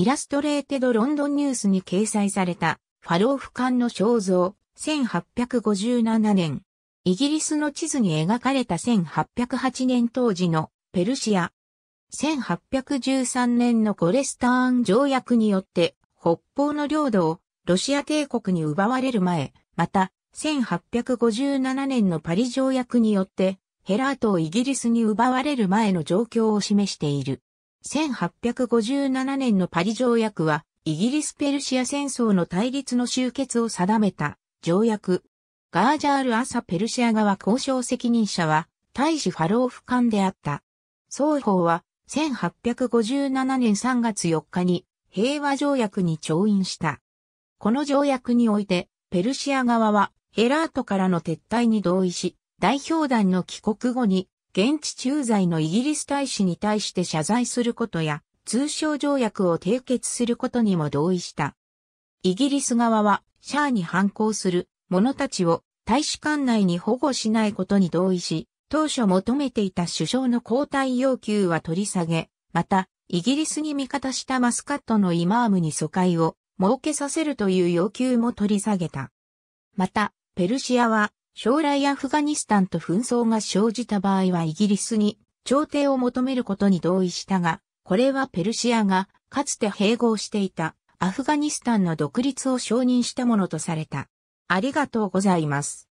イラストレーテドロンドンニュースに掲載された、ファローフ館の肖像、1857年。イギリスの地図に描かれた1808年当時のペルシア。1813年のゴレスターン条約によって北方の領土をロシア帝国に奪われる前、また1857年のパリ条約によってヘラートをイギリスに奪われる前の状況を示している。1857年のパリ条約は、イギリス・ペルシア戦争の対立の終結を定めた条約。ガージャール・アサ・ペルシア側交渉責任者は、大使ファローフ官であった。双方は、1857年3月4日に、平和条約に調印した。この条約において、ペルシア側は、ヘラートからの撤退に同意し、代表団の帰国後に、現地駐在のイギリス大使に対して謝罪することや、通商条約を締結することにも同意した。イギリス側は、シャアに反抗する者たちを大使館内に保護しないことに同意し、当初求めていた首相の交代要求は取り下げ、また、イギリスに味方したマスカットのイマームに疎開を設けさせるという要求も取り下げた。また、ペルシアは将来アフガニスタンと紛争が生じた場合はイギリスに調停を求めることに同意したが、これはペルシアがかつて併合していたアフガニスタンの独立を承認したものとされた。ありがとうございます。